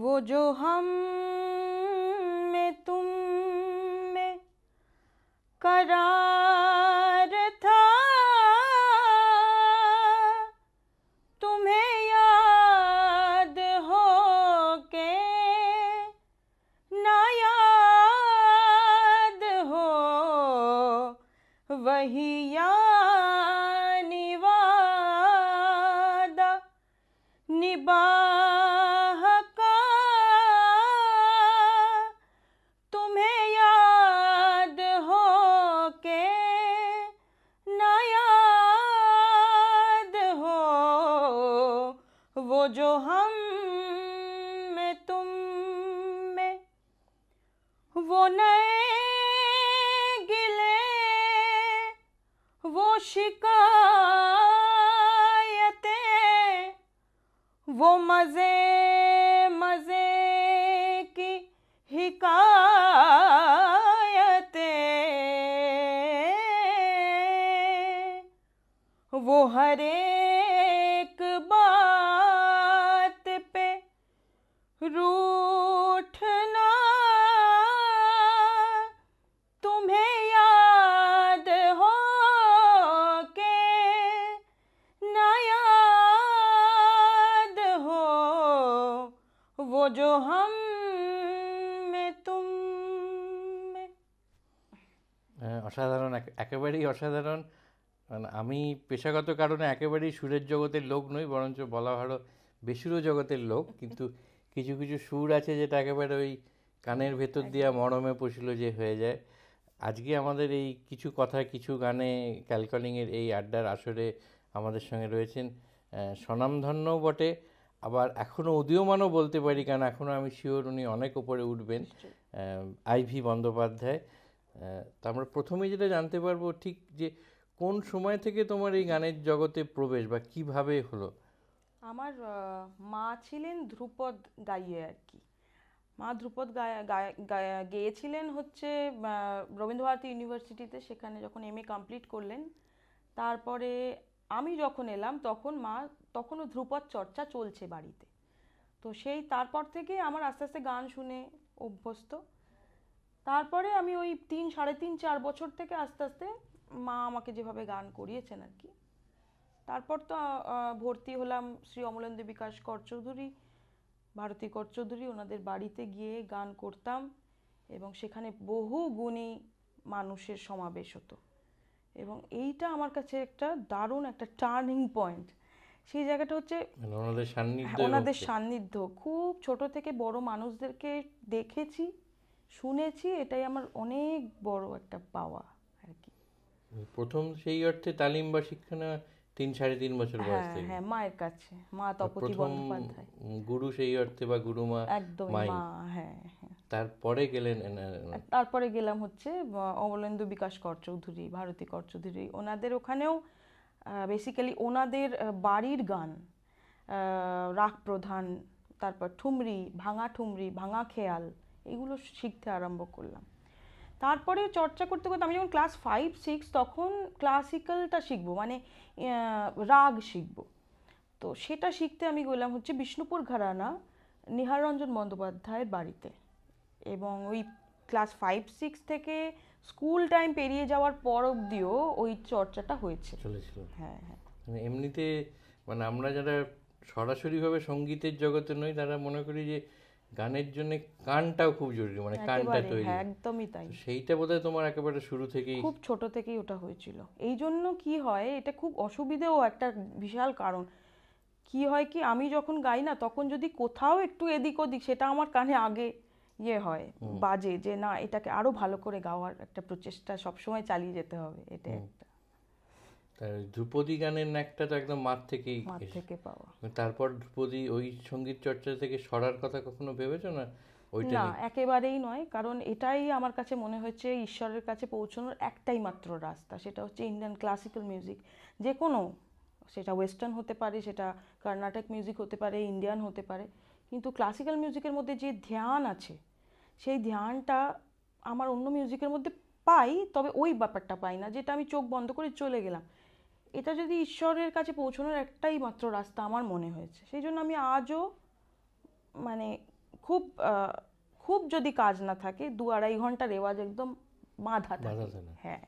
वो जो हम में तुम में करार था तुम्हें याद हो के ना याद हो वही यानी वादा निभा जो हम में तुम में वो नए गिले वो शिकायतें वो मज़े मज़े की हिकायतें वो हरे रूठना तुम्हें याद हो के ना याद हो वो जो हम में तुम অসাধারণ একেবারেই অসাধারণ আমি পেশাগত কারণে একেবারেই সুরের জগতের লোক নই বরঞ্চ বলা ভালো বেসুরো জগতের লোক কিন্তু কিছু কিছু সুর আছে যেটা একেবারে ওই কানের ভেতর দিয়া মরমে পশিল যে হয়ে যায় আজকে আমাদের এই কিছু কথা কিছু গানে ক্যালকলিংয়ের এই আড্ডার আসরে আমাদের সঙ্গে রয়েছেন স্বনামধন্য বটে আবার এখনও উদীয়মানও বলতে পারি কারণ এখনও আমি শিওর উনি অনেক ওপরে উঠবেন আইভি বন্দ্যোপাধ্যায় তা আমরা প্রথমে যেটা জানতে পারবো ঠিক যে কোন সময় থেকে তোমার এই গানের জগতে প্রবেশ বা কিভাবে হলো আমার মা ছিলেন ধ্রুপদ গাইয়ে আর কি মা ধ্রুপদ গেয়েছিলেন হচ্ছে রবীন্দ্রভারতী ইউনিভার্সিটিতে সেখানে যখন এম এ কমপ্লিট করলেন তারপরে আমি যখন এলাম তখন মা তখনও ধ্রুপদ চর্চা চলছে বাড়িতে তো সেই তারপর থেকে আমার আস্তে আস্তে গান শুনে অভ্যস্ত তারপরে আমি ওই তিন সাড়ে তিন চার বছর থেকে আস্তে আস্তে মা আমাকে যেভাবে গান করিয়েছেন আর কি তারপর তো ভর্তি হলাম শ্রী অমলেন্দু বিকাশ কর চৌধুরী ভারতী কর চৌধুরী ওনাদের বাড়িতে গিয়ে গান করতাম এবং সেখানে বহু গুণী মানুষের সমাবেশ হতো এবং এইটা আমার কাছে একটা দারুণ একটা টার্নিং পয়েন্ট সেই জায়গাটা হচ্ছে মানে ওনাদের হ্যাঁ, সান্নিধ্য খুব ছোট থেকে বড় মানুষদেরকে দেখেছি শুনেছি এটাই আমার অনেক বড় একটা পাওয়া আর কি প্রথম সেই অর্থে তালিম বা শিক্ষা নেওয়া তিন সাড়ে তিন বছর বয়স হ্যাঁ, থেকে হ্যাঁ মায়ের কাছে মা তপতি বন্দ্যোপাধ্যায় গুরু সেই অর্থে বা গুরুমা একদম মা হ্যাঁ, হ্যাঁ তারপরে গেলেন তারপরে গেলাম হচ্ছে অমলেন্দু বিকাশ কর চৌধুরী ভারতী কর চৌধুরী ওনাদের ওখানেও বেসিক্যালি ওনাদের বাড়ির গান রাগ প্রধান তারপর ঠুমরি ভাঙা ঠুমরি ভাঙা খেয়াল এগুলো শিখতে আরম্ভ করলাম তারপরে চর্চা করতে করতে আমি যখন ক্লাস ফাইভ সিক্স তখন ক্লাসিক্যালটা শিখবো মানে রাগ শিখবো তো সেটা শিখতে আমি গেলাম হচ্ছে বিষ্ণুপুর ঘরানা নিহাররঞ্জন বন্দ্যোপাধ্যায়ের বাড়িতে এবং ওই ক্লাস ফাইভ সিক্স থেকে স্কুল টাইম পেরিয়ে যাওয়ার পর অবধিও ওই চর্চাটা হয়েছে চলেছিল হ্যাঁ হ্যাঁ মানে এমনিতে মানে আমরা যারা সরাসরিভাবে সঙ্গীতের জগতে নই তারা মনে করি যে গানের জন্য কানটাও খুব জরুরি মানে কানটা তৈরি হ্যাঁ, একদমই তাই সেইটা বোধহয় তোমার একেবারে শুরু থেকেই খুব ছোট থেকেই ওটা হয়েছিল এই জন্য কি হয় এটা খুব অসুবিধেও একটা বিশাল কারণ কি হয় কি আমি যখন গাই না তখন যদি কোথাও একটু এদিক ওদিক সেটা আমার কানে আগে ইয়ে হয় বাজে যে না এটাকে আরো ভালো করে গাওয়ার একটা প্রচেষ্টা সবসময় চালিয়ে যেতে হবে এটা একটা ধ্রুপদী গানের ন্যাকটা তো একদম মাঠ থেকেই থেকে পাওয়া তারপর ধ্রুপদী ওই সঙ্গীত চর্চা থেকে সরার কথা কখনো ভেবেছো না না একেবারেই নয় কারণ এটাই আমার কাছে মনে হয়েছে ঈশ্বরের কাছে পৌঁছানোর একটাই মাত্র রাস্তা সেটা হচ্ছে ইন্ডিয়ান ক্লাসিক্যাল মিউজিক যে কোনো সেটা ওয়েস্টার্ন হতে পারে সেটা কর্ণাটক মিউজিক হতে পারে ইন্ডিয়ান হতে পারে কিন্তু ক্লাসিক্যাল মিউজিকের মধ্যে যে ধ্যান আছে সেই ধ্যানটা আমার অন্য মিউজিকের মধ্যে পাই তবে ওই ব্যাপারটা পাই না যেটা আমি চোখ বন্ধ করে চলে গেলাম এটা যদি ঈশ্বরের কাছে পৌঁছানোর একটাই মাত্র রাস্তা আমার মনে হয়েছে সেই জন্য আমি আজও মানে খুব খুব যদি কাজ না থাকে দু আড়াই ঘন্টা রেওয়াজ একদম বাঁধা থাকে হ্যাঁ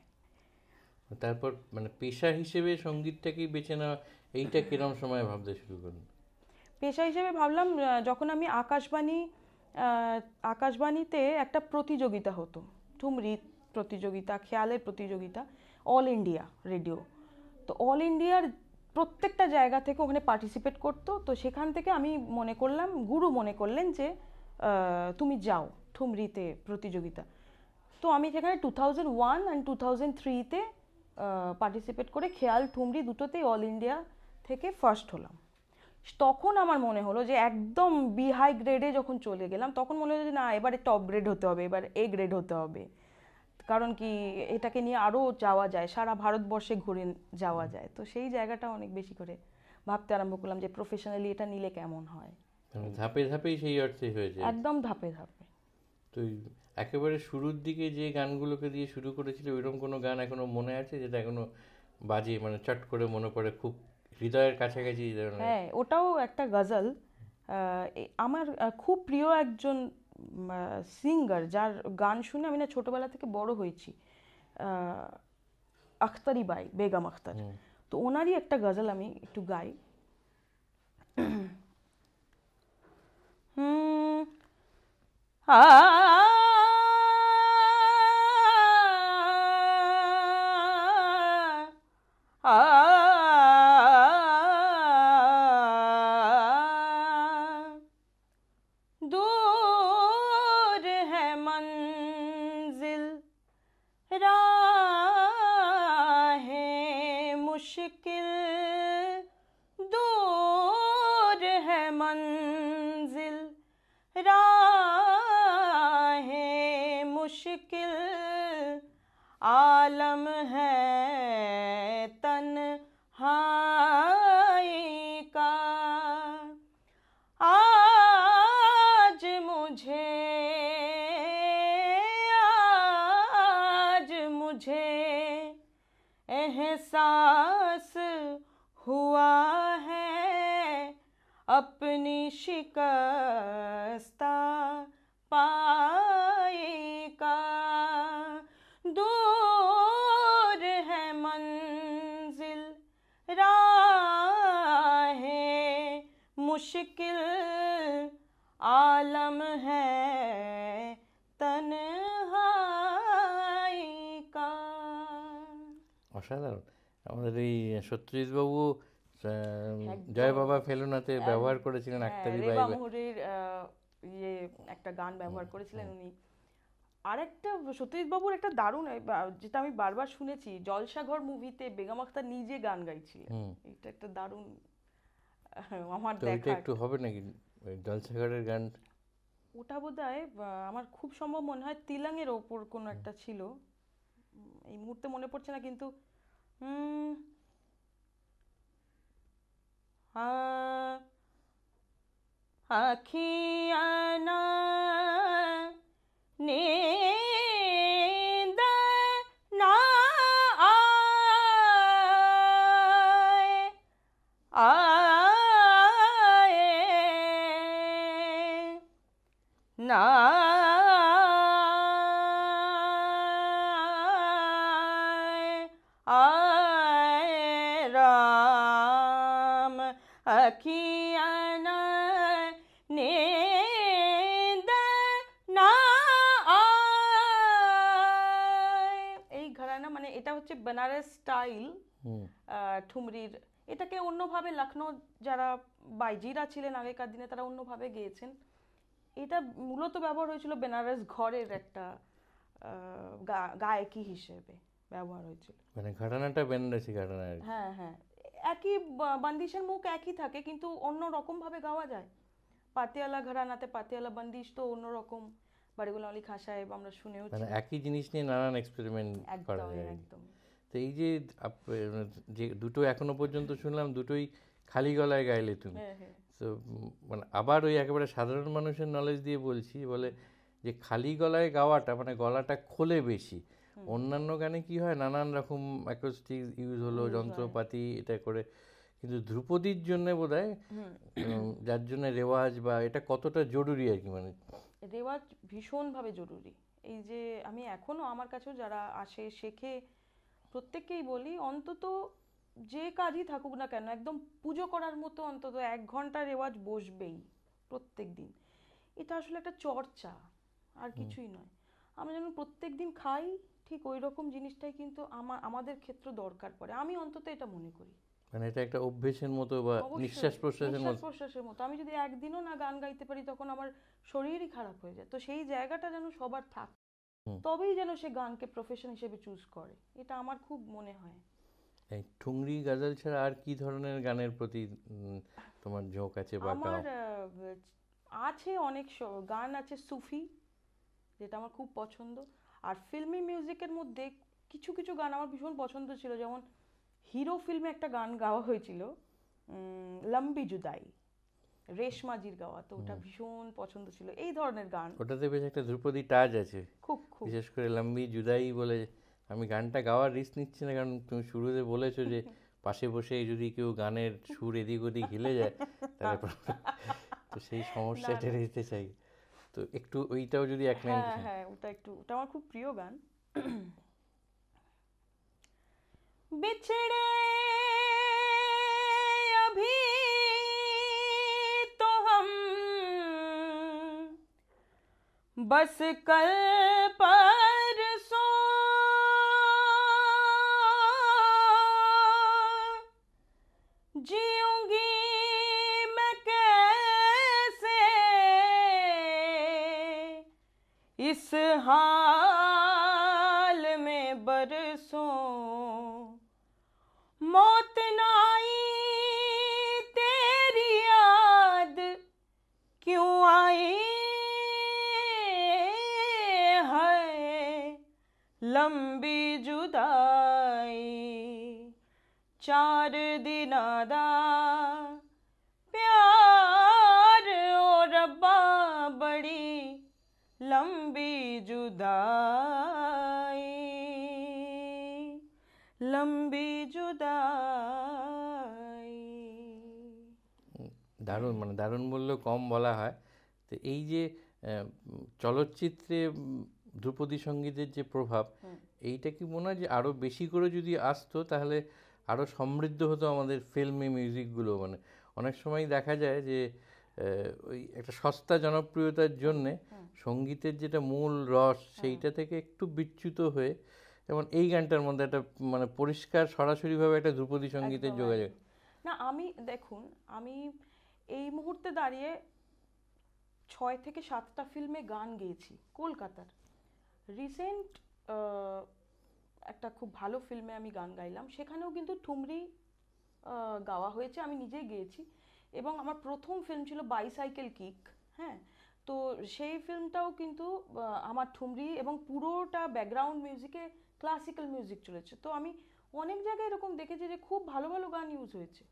তারপর মানে পেশা হিসেবে সঙ্গীতটাকেই বেছে নেওয়া এইটা কিরম সময় ভাবতে শুরু করুন পেশা হিসেবে ভাবলাম যখন আমি আকাশবাণী আকাশবাণীতে একটা প্রতিযোগিতা হতো ঠুমরি প্রতিযোগিতা খেয়ালের প্রতিযোগিতা অল ইন্ডিয়া রেডিও তো অল ইন্ডিয়ার প্রত্যেকটা জায়গা থেকে ওখানে পার্টিসিপেট করতো তো সেখান থেকে আমি মনে করলাম গুরু মনে করলেন যে তুমি যাও ঠুমরিতে প্রতিযোগিতা তো আমি সেখানে two thousand one and two thousand থ্রিতে পার্টিসিপেট করে খেয়াল ঠুমরি দুটোতেই অল ইন্ডিয়া থেকে ফার্স্ট হলাম তখন আমার মনে হলো যে একদম বি হাই গ্রেডে যখন চলে গেলাম তখন মনে হলো যে না এবারে টপ গ্রেড হতে হবে এবার এ গ্রেড হতে হবে কারণ কি এটাকে নিয়ে আরও যাওয়া যায় সারা ভারতবর্ষে ঘুরে যাওয়া যায় তো সেই জায়গাটা অনেক বেশি করে ভাবতে আরম্ভ করলাম যে প্রফেশনালি এটা নিলে কেমন হয় মানে ধাপে ধাপেই সেই অর্থে হয়েছে একদম ধাপে ধাপে তো একেবারে শুরুর দিকে যে গানগুলোকে দিয়ে শুরু করেছিল ওইরকম কোনো গান এখনো মনে আছে যেটা এখনো বাজে মানে চট করে মনে পড়ে খুব হৃদয়ের কাছাকাছি হ্যাঁ ওটাও একটা গজল আমার খুব প্রিয় একজন সিঙ্গার যার গান শুনে আমি না ছোটবেলা থেকে বড় হয়েছি আখতারি বাই বেগম আখতার তো ওনারই একটা গজল আমি একটু গাই হুম আ शिकस्ता का दूर है मंजिल राह मुश्किल आलम है তন্হাই কা অসাধারণ আমাদের এই জয় বাবা ফেলুনাতে ব্যবহার করেছিলেন আক্তারি হ্যাঁ, বাই ইয়ে একটা গান ব্যবহার করেছিলেন উনি আরেকটা সতীশ বাবুর একটা দারুণ যেটা আমি বারবার শুনেছি জলসাঘর মুভিতে বেগম আক্তার নিজে গান গাইছিলেন এটা একটা দারুণ আমার দেখা একটু হবে নাকি জলসাঘরের গান ওটা হয় আমার খুব সম্ভব মনে হয় তিলাঙের ওপর কোনো একটা ছিল এই মুহূর্তে মনে পড়ছে না কিন্তু আখিয়ানা নে না আ বেনারস স্টাইল ঠুমরির এটাকে অন্যভাবে লখনও যারা বাইজিরা ছিলেন আগেকার দিনে তারা অন্যভাবে গেয়েছেন এটা মূলত ব্যবহার হয়েছিল বেনারস ঘরের একটা গায়কি হিসেবে ব্যবহার হয়েছিল মানে ঘটনাটা বেনারসি ঘটনা হ্যাঁ হ্যাঁ একই বন্দিশের মুখ একই থাকে কিন্তু অন্য রকমভাবে গাওয়া যায় পাতিয়ালা ঘরানাতে পাতিয়ালা বন্দিশ তো অন্যরকম বাড়িগুলো আলী খাঁ সাহেব আমরা শুনেও মানে একই জিনিস নিয়ে নানান এক্সপেরিমেন্ট করা যায় একদম তো এই যে যে দুটো এখনো পর্যন্ত শুনলাম দুটোই খালি গলায় গাইলে তুমি তো হ্যাঁ, হ্যাঁ। মানে আবার ওই একেবারে সাধারণ মানুষের নলেজ দিয়ে বলছি বলে যে খালি গলায় গাওয়াটা মানে গলাটা খোলে বেশি অন্যান্য গানে কি হয় নানান রকম অ্যাকোস্টিক ইউজ হলো যন্ত্রপাতি এটা করে কিন্তু ধ্রুপদীর জন্য বোধ যার জন্য রেওয়াজ বা এটা কতটা জরুরি আর কি মানে রেওয়াজ ভীষণভাবে জরুরি এই যে আমি এখনও আমার কাছেও যারা আসে শেখে প্রত্যেককেই বলি অন্তত যে কাজই থাকুক না কেন একদম পুজো করার মতো অন্তত এক ঘন্টা রেওয়াজ বসবেই প্রত্যেক দিন এটা আসলে একটা চর্চা আর কিছুই নয় আমরা যেমন প্রত্যেক দিন খাই ঠিক ওই রকম জিনিসটাই কিন্তু আমার আমাদের ক্ষেত্র দরকার পড়ে আমি অন্তত এটা মনে করি মানে এটা একটা অভ্যেসের মতো বা নিঃশ্বাস প্রশ্বাসের মতো প্রশ্বাসের মতো আমি যদি একদিনও না গান গাইতে পারি তখন আমার শরীরই খারাপ হয়ে যায় তো সেই জায়গাটা যেন সবার থাকে তবেই যেন সে গানকে প্রফেশন হিসেবে চুজ করে এটা আমার খুব মনে হয় এই ঠুংরি গাজাল ছাড়া আর কি ধরনের গানের প্রতি তোমার ঝোঁক আছে বা আমার আছে অনেক গান আছে সুফি যেটা আমার খুব পছন্দ আর ফিল্মি মিউজিকের মধ্যে কিছু কিছু গান আমার ভীষণ পছন্দ ছিল যেমন হিরো ফিল্মে একটা গান গাওয়া হয়েছিল লম্বি জুদাই রেশমা জির গাওয়া তো ওটা ভীষণ পছন্দ ছিল এই ধরনের গান ওটাতে বেশ একটা ধ্রুপদী টাচ আছে খুব খুব বিশেষ করে লম্বি জুদাই বলে আমি গানটা গাওয়ার রিস্ক নিচ্ছি না কারণ তুমি শুরুতে বলেছো যে পাশে বসে যদি কেউ গানের সুর এদিক ওদিক হিলে যায় তাহলে তো সেই সমস্যাটা দিতে চাই তো একটু ওইটাও যদি এক লাইন হ্যাঁ হ্যাঁ ওটা একটু ওটা আমার খুব প্রিয় গান বিছড়ে अभी बस कल पर सो जीऊंगी मैं कैसे इस हाल চলচ্চিত্রে ধ্রুপদী সঙ্গীতের যে প্রভাব এইটা কি মনে হয় যে আরও বেশি করে যদি আসতো তাহলে আরও সমৃদ্ধ হতো আমাদের ফিল্মে মিউজিকগুলো মানে অনেক সময় দেখা যায় যে ওই একটা সস্তা জনপ্রিয়তার জন্যে সঙ্গীতের যেটা মূল রস সেইটা থেকে একটু বিচ্যুত হয়ে যেমন এই গানটার মধ্যে একটা মানে পরিষ্কার সরাসরিভাবে একটা ধ্রুপদী সঙ্গীতের যোগাযোগ না আমি দেখুন আমি এই মুহূর্তে দাঁড়িয়ে ছয় থেকে সাতটা ফিল্মে গান গেয়েছি কলকাতার রিসেন্ট একটা খুব ভালো ফিল্মে আমি গান গাইলাম সেখানেও কিন্তু ঠুমরি গাওয়া হয়েছে আমি নিজেই গেয়েছি এবং আমার প্রথম ফিল্ম ছিল বাইসাইকেল কিক হ্যাঁ তো সেই ফিল্মটাও কিন্তু আমার ঠুমরি এবং পুরোটা ব্যাকগ্রাউন্ড মিউজিকে ক্লাসিক্যাল মিউজিক চলেছে তো আমি অনেক জায়গায় এরকম দেখেছি যে খুব ভালো ভালো গান ইউজ হয়েছে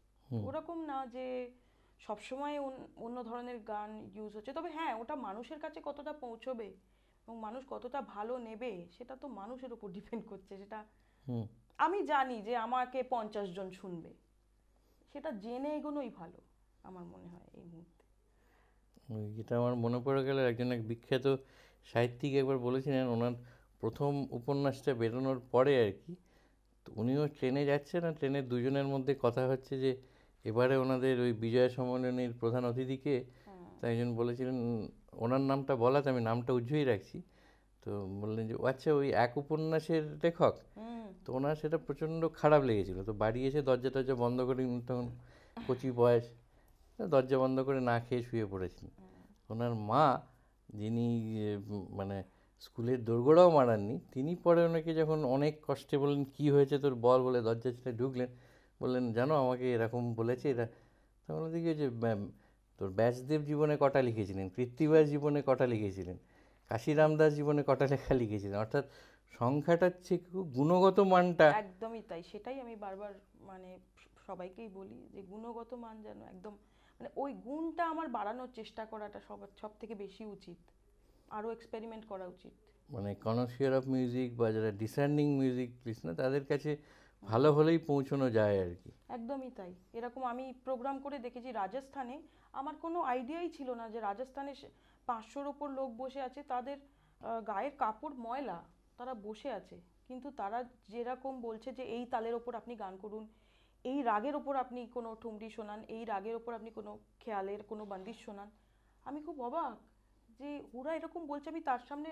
ওরকম না যে সবসময় অন্য ধরনের গান ইউজ হচ্ছে তবে হ্যাঁ ওটা মানুষের কাছে কতটা পৌঁছবে এবং মানুষ কতটা ভালো নেবে সেটা তো মানুষের উপর ডিপেন্ড করছে সেটা আমি জানি যে আমাকে পঞ্চাশ জন শুনবে সেটা জেনে এগোনোই ভালো আমার মনে হয় এই মুহূর্তে যেটা আমার মনে পড়ে গেল একজন এক বিখ্যাত সাহিত্যিক একবার বলেছিলেন ওনার প্রথম উপন্যাসটা বেরোনোর পরে আর কি তো উনিও ট্রেনে যাচ্ছেন আর ট্রেনের দুজনের মধ্যে কথা হচ্ছে যে এবারে ওনাদের ওই বিজয় সম্মেলনের প্রধান অতিথিকে হ্যাঁ। তাই একজন বলেছিলেন ওনার নামটা বলাতে আমি নামটা উজ্জ্বই রাখছি তো বললেন যে আচ্ছা ওই এক উপন্যাসের লেখক তো ওনার সেটা প্রচণ্ড খারাপ লেগেছিল তো বাড়ি এসে দরজা টরজা বন্ধ করে তখন কচি বয়স দরজা বন্ধ করে না খেয়ে শুয়ে পড়েছিলেন হ্যাঁ। ওনার মা যিনি মানে স্কুলের দোরগোড়াও মারাননি তিনি পরে ওনাকে যখন অনেক কষ্টে বললেন কি হয়েছে তোর বল বলে দরজা ছেড়ে ঢুকলেন বললেন জানো আমাকে এরকম বলেছে এরা তখন দেখি যে তোর ব্যাসদেব জীবনে কটা লিখেছিলেন কৃত্তিবাস জীবনে কটা লিখেছিলেন কাশিরাম দাস জীবনে কটা লেখা লিখেছিলেন অর্থাৎ সংখ্যাটার চেয়ে গুণগত মানটা একদমই তাই সেটাই আমি বারবার মানে সবাইকেই বলি যে গুণগত মান যেন একদম মানে ওই গুণটা আমার বাড়ানোর চেষ্টা করাটা সবার সব থেকে বেশি উচিত আরও এক্সপেরিমেন্ট করা উচিত মানে কনসিয়ার অফ মিউজিক বা যারা ডিসেন্ডিং মিউজিক লিসনার তাদের কাছে ভালো হলেই পৌঁছানো যায় আর কি একদমই তাই এরকম আমি প্রোগ্রাম করে দেখেছি রাজস্থানে আমার কোনো আইডিয়াই ছিল না যে রাজস্থানে পাঁচশোর ওপর লোক বসে আছে তাদের গায়ের কাপড় ময়লা তারা বসে আছে কিন্তু তারা যেরকম বলছে যে এই তালের ওপর আপনি গান করুন এই রাগের ওপর আপনি কোনো ঠুমরি শোনান এই রাগের ওপর আপনি কোনো খেয়ালের কোনো বান্দিশ শোনান আমি খুব অবাক যে ওরা এরকম বলছে আমি তার সামনে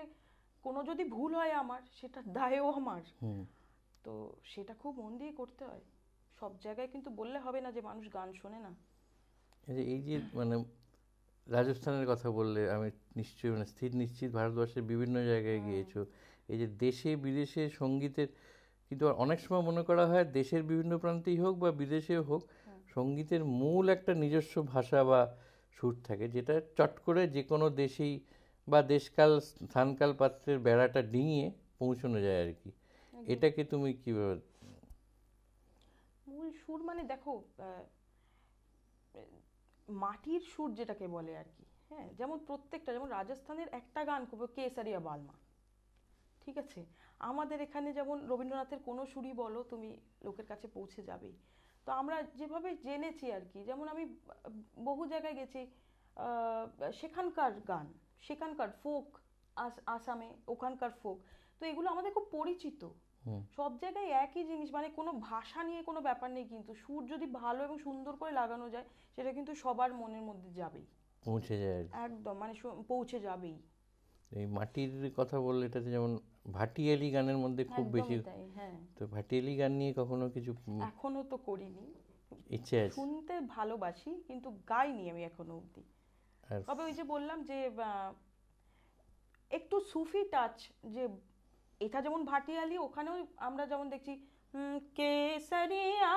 কোনো যদি ভুল হয় আমার সেটা দায়ও আমার তো সেটা খুব মন দিয়ে করতে হয় সব জায়গায় কিন্তু বললে হবে না যে মানুষ গান শোনে না এই যে মানে রাজস্থানের কথা বললে আমি নিশ্চয়ই মানে স্থির নিশ্চিত ভারতবর্ষের বিভিন্ন জায়গায় হ্যাঁ। গিয়েছো এই যে দেশে বিদেশে সঙ্গীতের কিন্তু অনেক সময় মনে করা হয় দেশের বিভিন্ন প্রান্তেই হোক বা বিদেশেও হোক হ্যাঁ। সঙ্গীতের মূল একটা নিজস্ব ভাষা বা সুর থাকে যেটা চট করে যে কোনো দেশেই বা দেশকাল স্থানকাল পাত্রের বেড়াটা ডিঙিয়ে পৌঁছানো যায় আর কি এটাকে তুমি কিভাবে মূল সুর মানে দেখো মাটির সুর যেটাকে বলে আর কি হ্যাঁ যেমন প্রত্যেকটা যেমন রাজস্থানের একটা গান খুব কেসারিয়া বালমা ঠিক আছে আমাদের এখানে যেমন রবীন্দ্রনাথের কোনো সুরই বলো তুমি লোকের কাছে পৌঁছে যাবেই তো আমরা যেভাবে জেনেছি আর কি যেমন আমি বহু জায়গায় গেছি সেখানকার গান সেখানকার ফোক আসামে ওখানকার ফোক তো এগুলো আমাদের খুব পরিচিত সব জায়গায় একই জিনিস মানে কোনো ভাষা নিয়ে কোনো ব্যাপার নেই কিন্তু সুর যদি ভালো এবং সুন্দর করে লাগানো যায় সেটা কিন্তু সবার মনের মধ্যে যাবেই পৌঁছে যায় একদম মানে পৌঁছে যাবেই এই মাটির কথা বললে এটাতে যেমন ভাটিয়ালি গানের মধ্যে খুব বেশি হ্যাঁ। তো ভাটিয়ালি গান নিয়ে কখনো কিছু এখনো তো করিনি ইচ্ছে আছে শুনতে ভালোবাসি কিন্তু গাইনি আমি এখনো অবধি তবে ওই যে বললাম যে একটু সুফি টাচ যে এটা যেমন ভাটিয়ালি ওখানেও আমরা যেমন দেখছি কেসারিয়া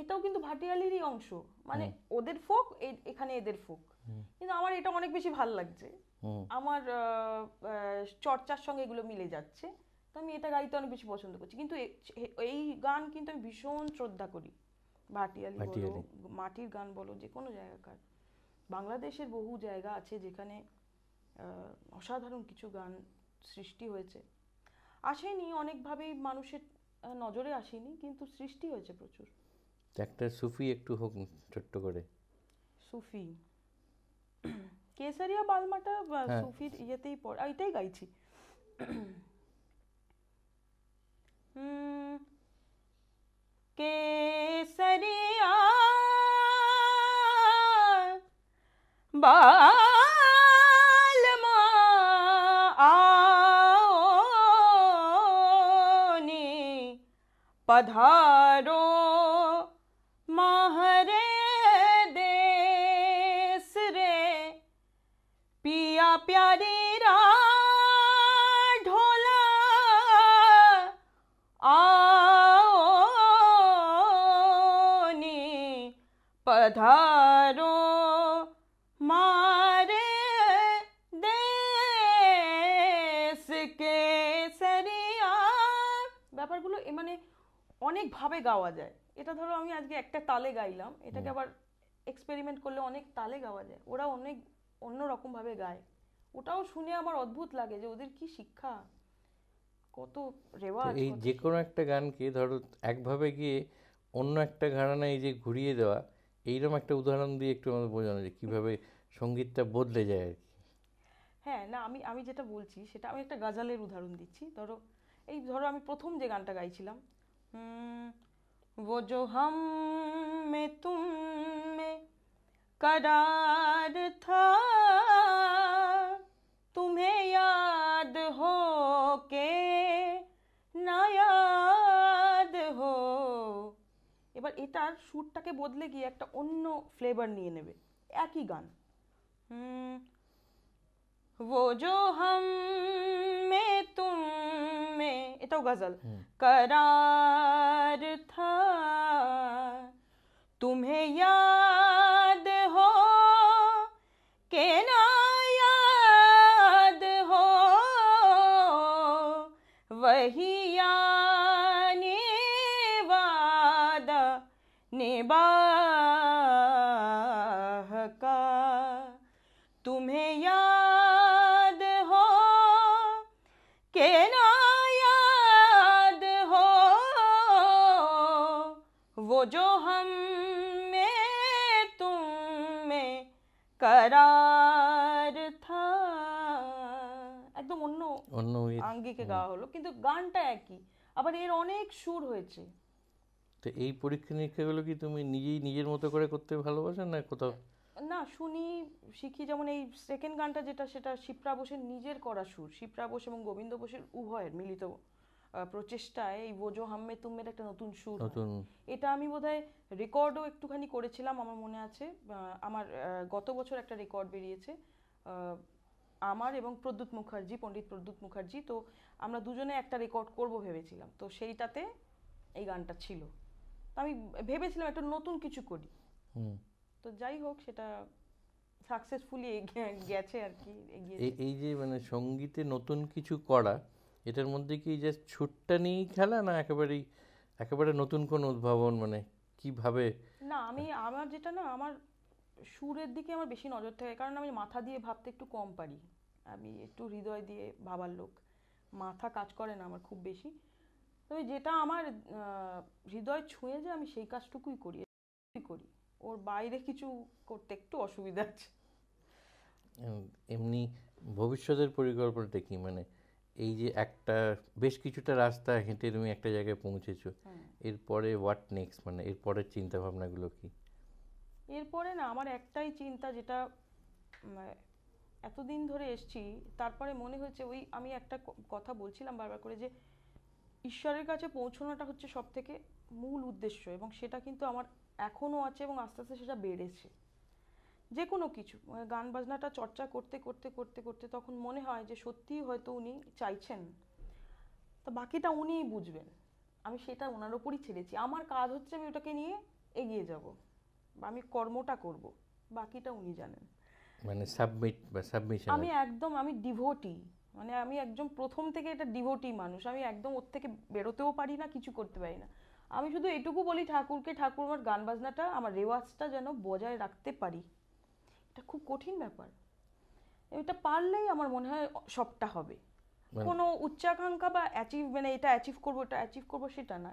এটাও কিন্তু ভাটিয়ালিরই অংশ মানে ওদের ফোক এখানে এদের ফোক কিন্তু আমার এটা অনেক বেশি ভাল লাগছে আমার চর্চার সঙ্গে এগুলো মিলে যাচ্ছে তো আমি এটা গাইতে অনেক বেশি পছন্দ করছি কিন্তু এই গান কিন্তু আমি ভীষণ শ্রদ্ধা করি ভাটিয়ালি বলো মাটির গান বলো যে কোনো জায়গাকার বাংলাদেশের বহু জায়গা আছে যেখানে অসাধারণ কিছু গান সৃষ্টি হয়েছে আসেনি অনেকভাবেই মানুষের নজরে আসেনি কিন্তু সৃষ্টি হয়েছে প্রচুর একটা সুফি একটু হোক ছোট্ট করে সুফি কেসারিয়া বালমাটা হ্যাঁ। সুফির ইয়েতেই পড়ে এটাই গাইছি কেসারিয়া বা पधारो महरे देश रे पिया प्यारी रा ढोला आ অনেকভাবে গাওয়া যায় এটা ধরো আমি আজকে একটা তালে গাইলাম এটাকে আবার এক্সপেরিমেন্ট করলে অনেক তালে গাওয়া যায় ওরা অনেক অন্যরকমভাবে গায় ওটাও শুনে আমার অদ্ভুত লাগে যে ওদের কি শিক্ষা কত রেওয়াজ এই যে কোনো একটা গানকে ধরো একভাবে গিয়ে অন্য একটা ঘরানা এই যে ঘুরিয়ে দেওয়া এইরকম একটা উদাহরণ দিয়ে একটু আমাদের বোঝানো যায় কীভাবে সঙ্গীতটা বদলে যায় আর কি হ্যাঁ না আমি আমি যেটা বলছি সেটা আমি একটা গাজালের উদাহরণ দিচ্ছি ধরো এই ধরো আমি প্রথম যে গানটা গাইছিলাম वो जो हम में तुम में करार था तुम्हें याद हो के না ইয়াদ হো এবার এটার সুরটাকে বদলে গিয়ে একটা অন্য ফ্লেভার নিয়ে নেবে একই গান হুম वो जो हम तो गजल हम्म। करार था तुम्हें याद রারথা একদম অন্য অন্য আঙ্গিকে গাওয়া হলো কিন্তু গানটা একই আবার এর অনেক সুর হয়েছে তো এই পরীক্ষা নিরীক্ষাগুলো কি তুমি নিজেই নিজের মতো করে করতে ভালোবাসো না কোথাও না শুনি শিখি যেমন এই সেকেন্ড গানটা যেটা সেটা শিপ্রা বোসের নিজের করা সুর শিপ্রা বোস এবং গোবিন্দ বোসের উভয়ের মিলিত প্রচেষ্টায় এই বোজো হাম্মে তুমের একটা নতুন সুর এটা আমি বোধহয় রেকর্ডও একটুখানি করেছিলাম আমার মনে আছে আমার গত বছর একটা রেকর্ড বেরিয়েছে আমার এবং প্রদ্যুৎ মুখার্জি পণ্ডিত প্রদ্যুৎ মুখার্জি তো আমরা দুজনে একটা রেকর্ড করব ভেবেছিলাম তো সেইটাতে এই গানটা ছিল তো আমি ভেবেছিলাম একটা নতুন কিছু করি তো যাই হোক সেটা সাকসেসফুলি গেছে আর কি এই যে মানে সঙ্গীতে নতুন কিছু করা এটার মধ্যে কি যে ছুটটা নিয়েই খেলা না একেবারেই একেবারে নতুন কোন উদ্ভাবন মানে কিভাবে না আমি আমার যেটা না আমার সুরের দিকে আমার বেশি নজর থাকে কারণ আমি মাথা দিয়ে ভাবতে একটু কম পারি আমি একটু হৃদয় দিয়ে ভাবার লোক মাথা কাজ করে না আমার খুব বেশি তবে যেটা আমার হৃদয় ছুঁয়ে যায় আমি সেই কাজটুকুই করি করি ওর বাইরে কিছু করতে একটু অসুবিধা আছে এমনি ভবিষ্যতের পরিকল্পনাটা কি মানে এই যে একটা বেশ কিছুটা রাস্তা হেঁটে তুমি একটা জায়গায় পৌঁছেছো হ্যাঁ। এরপরে হোয়াট নেক্সট মানে এরপরের চিন্তা ভাবনাগুলো কি এরপরে না আমার একটাই চিন্তা যেটা এতদিন ধরে এসছি তারপরে মনে হয়েছে ওই আমি একটা কথা বলছিলাম বারবার করে যে ঈশ্বরের কাছে পৌঁছানোটা হচ্ছে সব থেকে মূল উদ্দেশ্য এবং সেটা কিন্তু আমার এখনও আছে এবং আস্তে আস্তে সেটা বেড়েছে যে কোনো কিছু গান বাজনাটা চর্চা করতে করতে করতে করতে তখন মনে হয় যে সত্যিই হয়তো উনি চাইছেন তো বাকিটা উনিই বুঝবেন আমি সেটা ওনার ওপরই ছেড়েছি আমার কাজ হচ্ছে আমি ওটাকে নিয়ে এগিয়ে যাব বা আমি কর্মটা করব বাকিটা উনি জানেন মানে সাবমিট বা সাবমিশন আমি একদম আমি ডিভোটি মানে আমি একদম প্রথম থেকে এটা ডিভোটি মানুষ আমি একদম ওর থেকে বেরোতেও পারি না কিছু করতে পারি না আমি শুধু এটুকু বলি ঠাকুরকে ঠাকুর আমার গান বাজনাটা আমার রেওয়াজটা যেন বজায় রাখতে পারি এটা খুব কঠিন ব্যাপার এটা পারলেই আমার মনে হয় সবটা হবে মানে কোনো উচ্চাকাঙ্ক্ষা বা অ্যাচিভ মানে এটা অ্যাচিভ করবো এটা অ্যাচিভ করবো সেটা না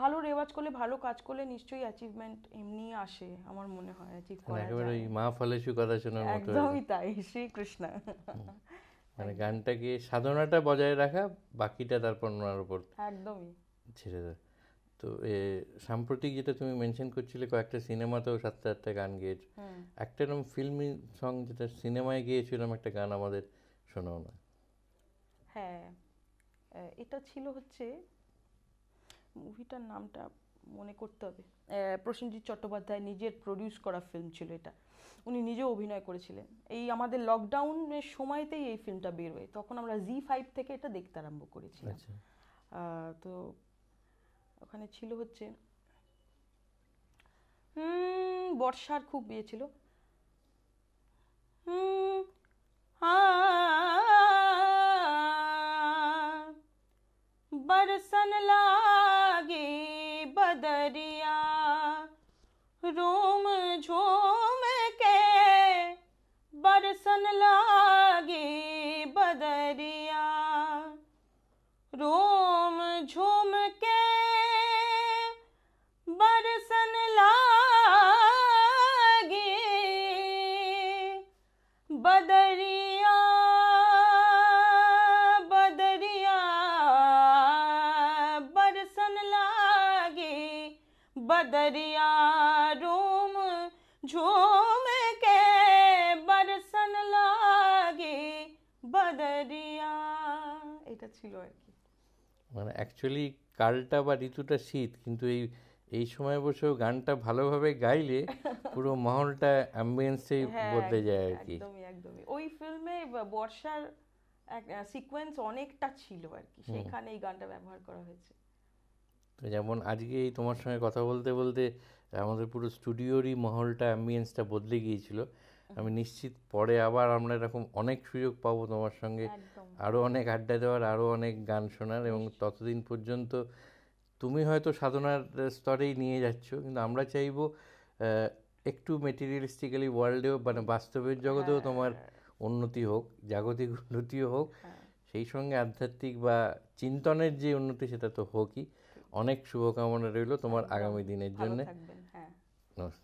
ভালো রেওয়াজ করলে ভালো কাজ করলে নিশ্চয়ই অ্যাচিভমেন্ট এমনি আসে আমার মনে হয় অ্যাচিভ মানে করা একেবারে মা ফলে কথা শোনার মতো একদমই তাই শ্রী কৃষ্ণ মানে গানটাকে সাধনাটা বজায় রাখা বাকিটা তারপর ওনার উপর একদমই ছেড়ে দেয় তো এ সাম্প্রতিক যেটা তুমি মেনশন করছিলে কয়েকটা সিনেমাতেও সাতটা আটটা গান গেয়েছো একটা এরকম ফিল্মি সং যেটা সিনেমায় গেয়েছিলাম একটা গান আমাদের শোনাও না হ্যাঁ এটা ছিল হচ্ছে মুভিটার নামটা মনে করতে হবে প্রসেনজিৎ চট্টোপাধ্যায় নিজের প্রডিউস করা ফিল্ম ছিল এটা উনি নিজেও অভিনয় করেছিলেন এই আমাদের লকডাউনের সময়তেই এই ফিল্মটা বেরোয় তখন আমরা জি ফাইভ থেকে এটা দেখতে আরম্ভ করেছিলাম আচ্ছা। তো ওখানে ছিল হচ্ছে হুম বর্ষার খুব বিয়ে ছিল বরসন লাগে বদরিয়া রোম रोम অ্যাকচুয়ালি কালটা বা ঋতুটা শীত কিন্তু এই এই সময় বসেও গানটা ভালোভাবে গাইলে পুরো মহলটা অ্যাম্বিয়েন্সে বদলে যায় আর কি একদমই ওই ফিল্মে বর্ষার সিকোয়েন্স অনেকটা ছিল আর কি সেখানে এই গানটা ব্যবহার করা হয়েছে তো যেমন আজকে তোমার সঙ্গে কথা বলতে বলতে আমাদের পুরো স্টুডিওরই মহলটা অ্যাম্বিয়েন্সটা বদলে গিয়েছিল আমি নিশ্চিত পরে আবার আমরা এরকম অনেক সুযোগ পাবো তোমার সঙ্গে আরও অনেক আড্ডা দেওয়ার আরও অনেক গান শোনার এবং ততদিন পর্যন্ত তুমি হয়তো সাধনার স্তরেই নিয়ে যাচ্ছ কিন্তু আমরা চাইবো একটু মেটেরিয়ালিস্টিক্যালি ওয়ার্ল্ডেও মানে বাস্তবের জগতেও হ্যাঁ। তোমার উন্নতি হোক জাগতিক উন্নতিও হোক হ্যাঁ। সেই সঙ্গে আধ্যাত্মিক বা চিন্তনের যে উন্নতি সেটা তো হোকই অনেক শুভকামনা রইল তোমার আগামী দিনের জন্য হ্যাঁ। নমস্কার